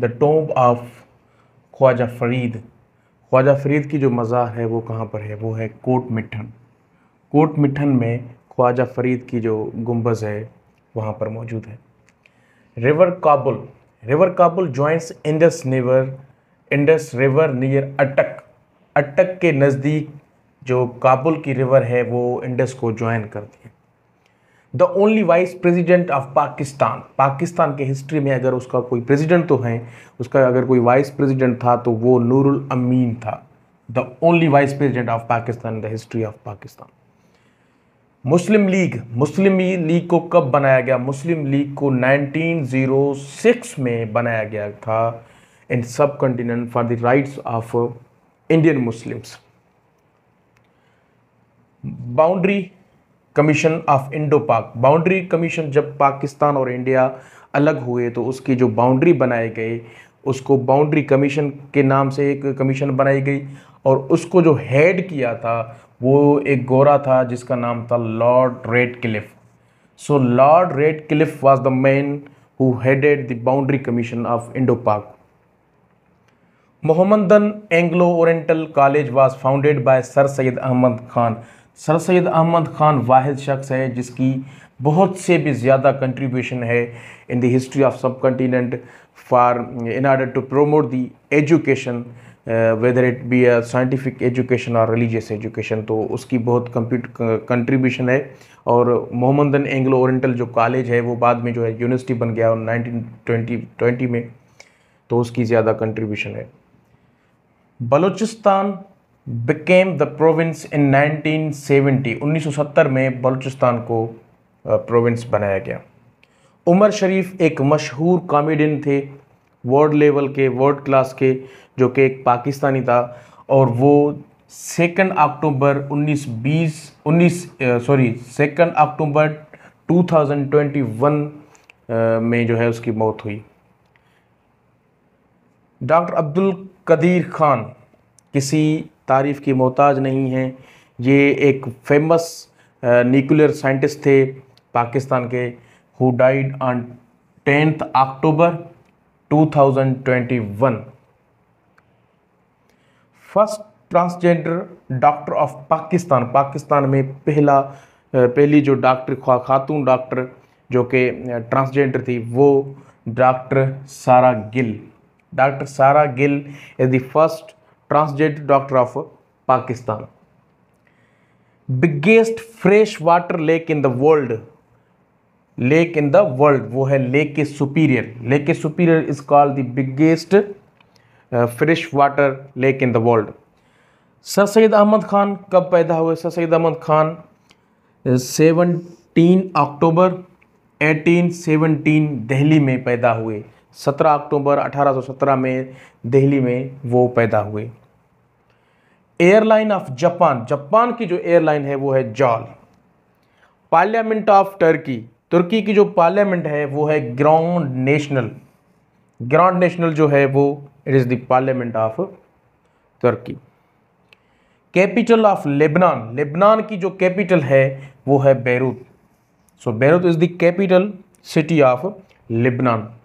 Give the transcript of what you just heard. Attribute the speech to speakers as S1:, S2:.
S1: the tomb of Khwaja Farid Khwaja Farid की जो मज़ार है वो कहाँ पर है वो है कोट मिठन कोट मिठन में ख्वाजा फरीद की जो गुंबज है वहाँ पर मौजूद है river Kabul river Kabul joints Indus never Indus river near Attock Attock के नज़दीक जो काबुल की रिवर है वो इंडस को ज्वाइन करती है the only vice president of Pakistan Pakistan के हिस्ट्री में अगर उसका कोई प्रेसिडेंट तो है उसका अगर कोई वाइस प्रेसिडेंट था तो वो नूरुल अमीन था the only vice president of Pakistan the history of Pakistan Muslim League Muslim League को कब बनाया गया मुस्लिम लीग को 1906 में बनाया गया था in subcontinent for the rights of Indian Muslims boundary commission of Indo Pak boundary commission जब पाकिस्तान और इंडिया अलग हुए तो उसकी जो बाउंड्री बनाए गए उसको बाउंड्री कमीशन के नाम से एक कमीशन बनाई गई और उसको जो हेड किया था वो एक गोरा था जिसका नाम था lord Radcliffe so lord Radcliffe was the man who headed the boundary commission of Indo Pak Mohammedan Anglo Oriental college was founded by sir Syed Ahmed Khan sir Syed Ahmed Khan वाद शख्स है जिसकी बहुत से भी ज़्यादा कंट्रीब्यूशन है in the history of subcontinent for in order to promote the education whether it be a scientific education और रिलीजियस एजुकेशन तो उसकी बहुत कंट्रीब्यूशन uh, है और मोहम्मदन एंग्लो ओरिएंटल जो कॉलेज है वो बाद में जो है यूनिवर्सिटी बन गया और नाइनटीन ट्वेंटी ट्वेंटी में तो उसकी ज़्यादा कंट्रीब्यूशन है Balochistan became the province in 1970 1970 में बलूचिस्तान को प्रोविंस बनाया गया उमर शरीफ एक मशहूर कॉमेडियन थे वर्ल्ड लेवल के वर्ल्ड क्लास के जो कि एक पाकिस्तानी था और वो second October 1920 19 sorry second October 2021 में जो है उसकी मौत हुई डॉक्टर अब्दुल कदीर खान किसी तारीफ़ की मोहताज नहीं हैं ये एक फेमस न्यूक्लियर साइंटिस्ट थे पाकिस्तान के who died on tenth October 2021 first transgender doctor of Pakistan Pakistan में पहला पहली जो डॉक्टर खातून डॉक्टर जो कि ट्रांसजेंडर थी वो doctor Sara Gill doctor Sara Gill is the first transgender doctor of Pakistan biggest fresh water lake in the world lake in the world वो है लेक के सुपीरियर लेक के superior is called the biggest fresh water lake in the world sir Syed Ahmed Khan कब पैदा हुए sir Syed Ahmed Khan seventeen October eighteen seventeen Delhi में पैदा हुए 17 अक्टूबर 1817 में दिल्ली में वो पैदा हुए एयरलाइन ऑफ जापान जापान की जो एयरलाइन है वो है जॉल पार्लियामेंट ऑफ टर्की तुर्की की जो पार्लियामेंट है वो है ग्रांड नेशनल ग्रांड नेशनल जो है वो it is the parliament of Turkey capital of Lebanon Lebanon की जो कैपिटल है वो है Beirut so Beirut is the capital city of Lebanon